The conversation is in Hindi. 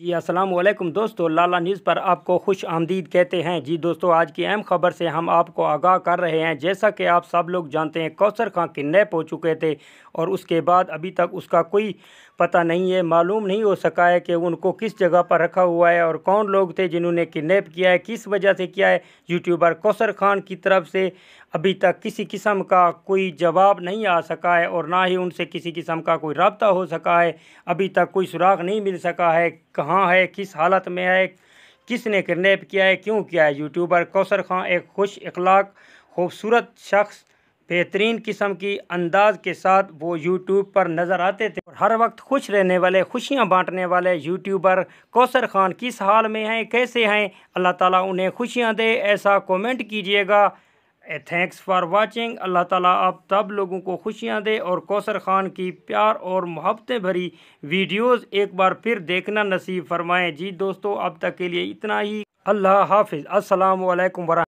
जी अस्सलाम वालेकुम दोस्तों लाला न्यूज़ पर आपको खुश आमदीद कहते हैं जी दोस्तों आज की अहम खबर से हम आपको आगाह कर रहे हैं जैसा कि आप सब लोग जानते हैं कौसर खां किडनैप हो चुके थे और उसके बाद अभी तक उसका कोई पता नहीं है मालूम नहीं हो सका है कि उनको किस जगह पर रखा हुआ है और कौन लोग थे जिन्होंने किडनेप किया है किस वजह से किया है यूट्यूबर कौसर खान की तरफ से अभी तक किसी किस्म का कोई जवाब नहीं आ सका है और ना ही उनसे किसी किस्म का कोई रबता हो सका है अभी तक कोई सुराग नहीं मिल सका है कहाँ है किस हालत में है किसने किडनेप किया है क्यों किया है यूट्यूबर कौसर खां एक खुश अखलाक खूबसूरत शख्स बेहतरीन किस्म की अंदाज के साथ वो यूट्यूब पर नज़र आते थे और हर वक्त खुश रहने वाले खुशियां बांटने वाले यूट्यूबर कौसर खान किस हाल में हैं कैसे हैं अल्लाह ताला उन्हें खुशियां दे ऐसा कमेंट कीजिएगा थैंक्स फॉर वाचिंग अल्लाह ताला आप तब लोगों को खुशियाँ दे और कौसर ख़ान की प्यार और मोहब्बतें भरी वीडियोस एक बार फिर देखना नसीब फरमाएं जी दोस्तों अब तक के लिए इतना ही अल्लाह हाफिज़ अस्सलाम वालेकुम वरह